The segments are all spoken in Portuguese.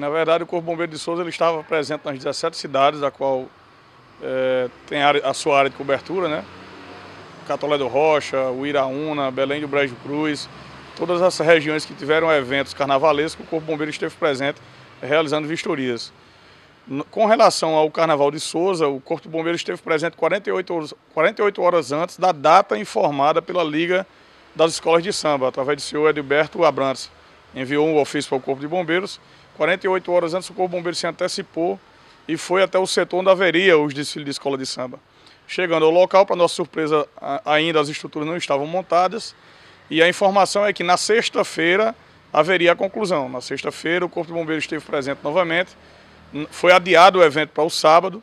Na verdade, o Corpo Bombeiro de Souza ele estava presente nas 17 cidades, a qual é, tem a, a, sua área de cobertura, né? Catolé do Rocha, Uiraúna, Belém do Brejo Cruz, todas essas regiões que tiveram eventos carnavalescos, o Corpo Bombeiro esteve presente é, realizando vistorias. Com relação ao Carnaval de Souza, o Corpo Bombeiro esteve presente 48 horas, 48 horas antes da data informada pela Liga das Escolas de Samba, através do senhor Edilberto Abrantes enviou um ofício para o Corpo de Bombeiros. 48 horas antes, o Corpo de Bombeiros se antecipou e foi até o setor onde haveria os desfiles de escola de samba. Chegando ao local, para nossa surpresa, ainda as estruturas não estavam montadas. E a informação é que na sexta-feira haveria a conclusão. Na sexta-feira, o Corpo de Bombeiros esteve presente novamente. Foi adiado o evento para o sábado.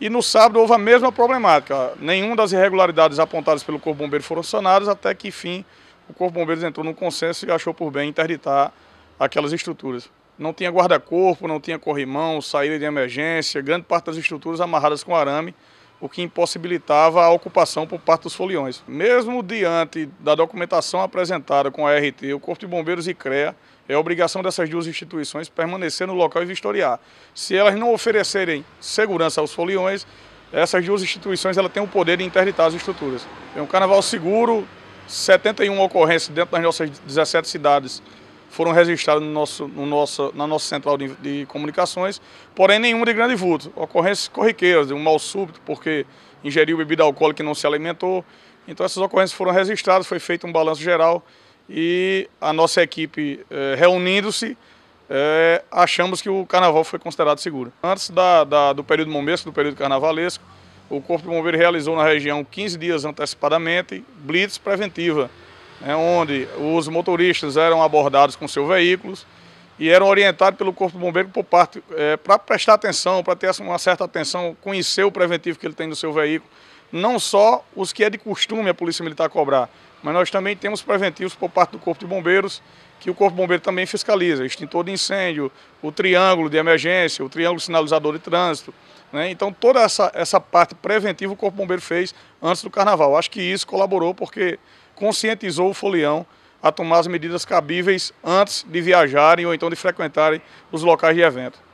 E no sábado houve a mesma problemática. Nenhuma das irregularidades apontadas pelo Corpo de Bombeiro foram sanadas, até que, enfim, o Corpo de Bombeiros entrou num consenso e achou por bem interditar aquelas estruturas. Não tinha guarda-corpo, não tinha corrimão, saída de emergência, grande parte das estruturas amarradas com arame, o que impossibilitava a ocupação por parte dos foliões. Mesmo diante da documentação apresentada com a RT, o Corpo de Bombeiros e CREA, é obrigação dessas duas instituições permanecer no local e vistoriar. Se elas não oferecerem segurança aos foliões, essas duas instituições ela tem o poder de interditar as estruturas. É um carnaval seguro, 71 ocorrências dentro das nossas 17 cidades foram registradas no nosso, no nosso, na nossa central de, de comunicações, porém nenhuma de grande vulto. Ocorrências corriqueiras, de um mal súbito, porque ingeriu bebida alcoólica e não se alimentou. Então essas ocorrências foram registradas, foi feito um balanço geral e a nossa equipe eh, reunindo-se, eh, achamos que o carnaval foi considerado seguro. Antes da, da, do período momesco, do período carnavalesco, o Corpo de Bombeiro realizou na região 15 dias antecipadamente blitz preventiva, né, onde os motoristas eram abordados com seus veículos e eram orientados pelo Corpo de Bombeiro por parte é, para prestar atenção, para ter uma certa atenção, conhecer o preventivo que ele tem no seu veículo não só os que é de costume a Polícia Militar cobrar, mas nós também temos preventivos por parte do Corpo de Bombeiros, que o Corpo de Bombeiro também fiscaliza, extintor de incêndio, o triângulo de emergência, o triângulo sinalizador de trânsito. Né? Então toda essa, essa parte preventiva o Corpo de Bombeiro fez antes do Carnaval. Acho que isso colaborou porque conscientizou o folião a tomar as medidas cabíveis antes de viajarem ou então de frequentarem os locais de evento.